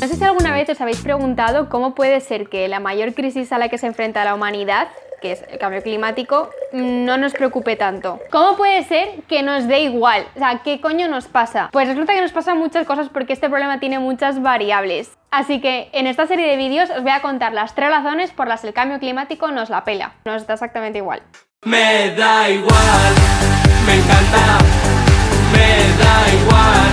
No sé si alguna vez os habéis preguntado cómo puede ser que la mayor crisis a la que se enfrenta la humanidad, que es el cambio climático, no nos preocupe tanto. ¿Cómo puede ser que nos dé igual? O sea, ¿qué coño nos pasa? Pues resulta que nos pasan muchas cosas porque este problema tiene muchas variables. Así que en esta serie de vídeos os voy a contar las tres razones por las que el cambio climático nos la pela. Nos da exactamente igual. Me da igual, me encanta, me da igual.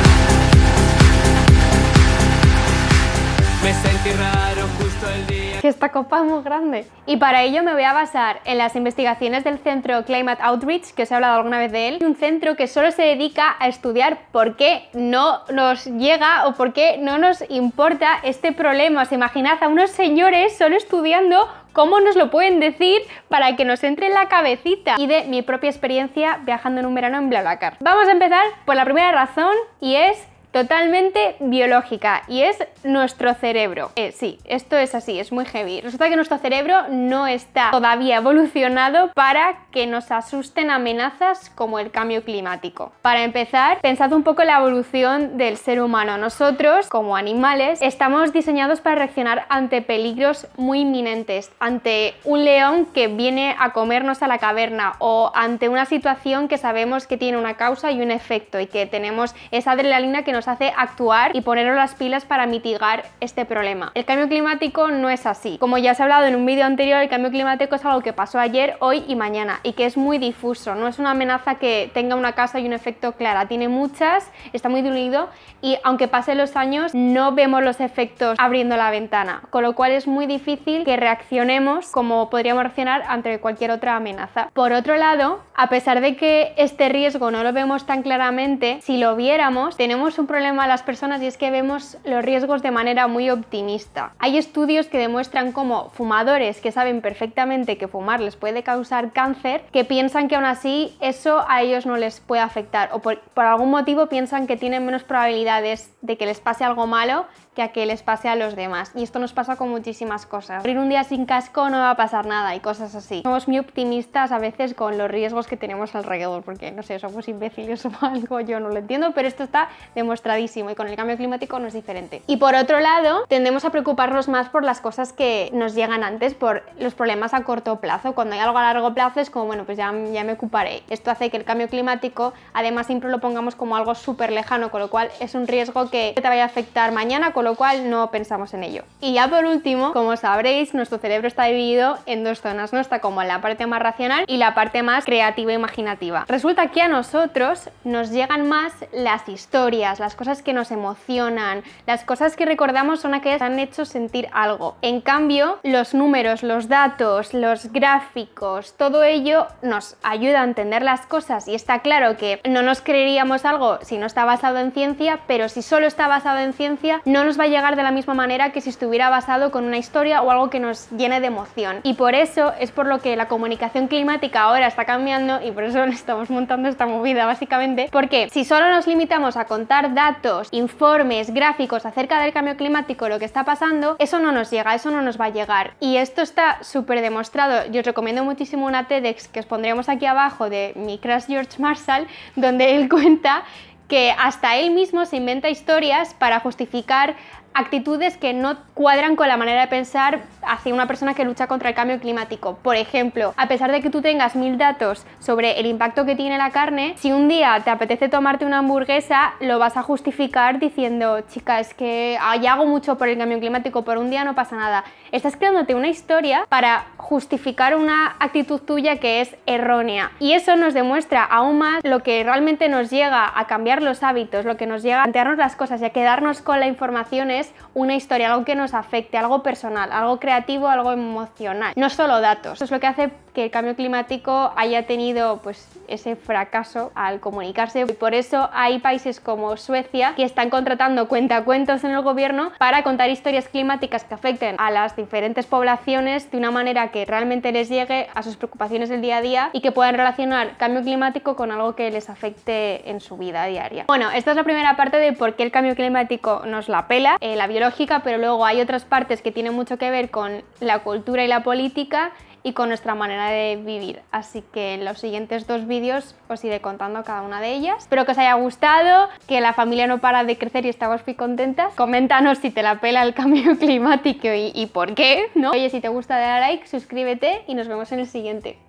esta copa es muy grande. Y para ello me voy a basar en las investigaciones del Centro Climate Outreach, que os he hablado alguna vez de él, un centro que solo se dedica a estudiar por qué no nos llega o por qué no nos importa este problema. ¿Os imaginad a unos señores solo estudiando cómo nos lo pueden decir para que nos entre en la cabecita y de mi propia experiencia viajando en un verano en BlaBlaCar. Vamos a empezar por la primera razón y es totalmente biológica y es nuestro cerebro. Eh, sí, esto es así, es muy heavy. Resulta que nuestro cerebro no está todavía evolucionado para que nos asusten amenazas como el cambio climático. Para empezar, pensad un poco en la evolución del ser humano. Nosotros, como animales, estamos diseñados para reaccionar ante peligros muy inminentes, ante un león que viene a comernos a la caverna o ante una situación que sabemos que tiene una causa y un efecto y que tenemos esa adrenalina que nos hace actuar y ponernos las pilas para mitigar este problema. El cambio climático no es así. Como ya se ha hablado en un vídeo anterior, el cambio climático es algo que pasó ayer, hoy y mañana y que es muy difuso, no es una amenaza que tenga una casa y un efecto clara, tiene muchas, está muy diluido y aunque pasen los años no vemos los efectos abriendo la ventana, con lo cual es muy difícil que reaccionemos como podríamos reaccionar ante cualquier otra amenaza. Por otro lado, a pesar de que este riesgo no lo vemos tan claramente, si lo viéramos, tenemos un problema a las personas y es que vemos los riesgos de manera muy optimista. Hay estudios que demuestran cómo fumadores que saben perfectamente que fumar les puede causar cáncer, que piensan que aún así eso a ellos no les puede afectar o por, por algún motivo piensan que tienen menos probabilidades de que les pase algo malo que les pase a los demás. Y esto nos pasa con muchísimas cosas. Abrir un día sin casco no va a pasar nada y cosas así. Somos muy optimistas a veces con los riesgos que tenemos alrededor, porque no sé, somos imbéciles o algo, yo no lo entiendo, pero esto está demostradísimo y con el cambio climático no es diferente. Y por otro lado, tendemos a preocuparnos más por las cosas que nos llegan antes, por los problemas a corto plazo. Cuando hay algo a largo plazo es como, bueno, pues ya, ya me ocuparé. Esto hace que el cambio climático, además, siempre lo pongamos como algo súper lejano, con lo cual es un riesgo que te vaya a afectar mañana, con lo cual no pensamos en ello. Y ya por último, como sabréis, nuestro cerebro está dividido en dos zonas, no está como la parte más racional y la parte más creativa e imaginativa. Resulta que a nosotros nos llegan más las historias, las cosas que nos emocionan, las cosas que recordamos son aquellas que han hecho sentir algo. En cambio, los números, los datos, los gráficos, todo ello nos ayuda a entender las cosas y está claro que no nos creeríamos algo si no está basado en ciencia, pero si solo está basado en ciencia, no nos va a llegar de la misma manera que si estuviera basado con una historia o algo que nos llene de emoción. Y por eso es por lo que la comunicación climática ahora está cambiando y por eso estamos montando esta movida básicamente, porque si solo nos limitamos a contar datos, informes, gráficos acerca del cambio climático, lo que está pasando, eso no nos llega, eso no nos va a llegar. Y esto está súper demostrado. Yo os recomiendo muchísimo una TEDx que os pondremos aquí abajo de mi crush George Marshall, donde él cuenta que hasta él mismo se inventa historias para justificar actitudes que no cuadran con la manera de pensar hacia una persona que lucha contra el cambio climático. Por ejemplo, a pesar de que tú tengas mil datos sobre el impacto que tiene la carne, si un día te apetece tomarte una hamburguesa, lo vas a justificar diciendo, chica, es que ya hago mucho por el cambio climático, por un día no pasa nada. Estás creándote una historia para justificar una actitud tuya que es errónea. Y eso nos demuestra aún más lo que realmente nos llega a cambiar los hábitos, lo que nos llega a plantearnos las cosas y a quedarnos con la información una historia, algo que nos afecte, algo personal, algo creativo, algo emocional. No solo datos. Eso es lo que hace que el cambio climático haya tenido pues, ese fracaso al comunicarse. Y por eso hay países como Suecia que están contratando cuentacuentos en el gobierno para contar historias climáticas que afecten a las diferentes poblaciones de una manera que realmente les llegue a sus preocupaciones del día a día y que puedan relacionar cambio climático con algo que les afecte en su vida diaria. Bueno, esta es la primera parte de por qué el cambio climático nos la pela, eh, la biológica, pero luego hay otras partes que tienen mucho que ver con la cultura y la política y con nuestra manera de vivir. Así que en los siguientes dos vídeos os iré contando cada una de ellas. Espero que os haya gustado, que la familia no para de crecer y estamos muy contentas. Coméntanos si te la pela el cambio climático y, por qué, ¿no? Oye, si te gusta dale a like, suscríbete y nos vemos en el siguiente.